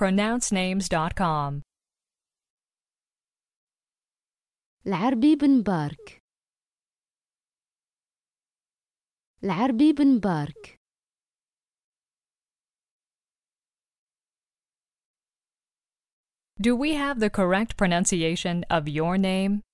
pronouncenames.com. العربي بن بارك العربي بن بارك Do we have the correct pronunciation of your name?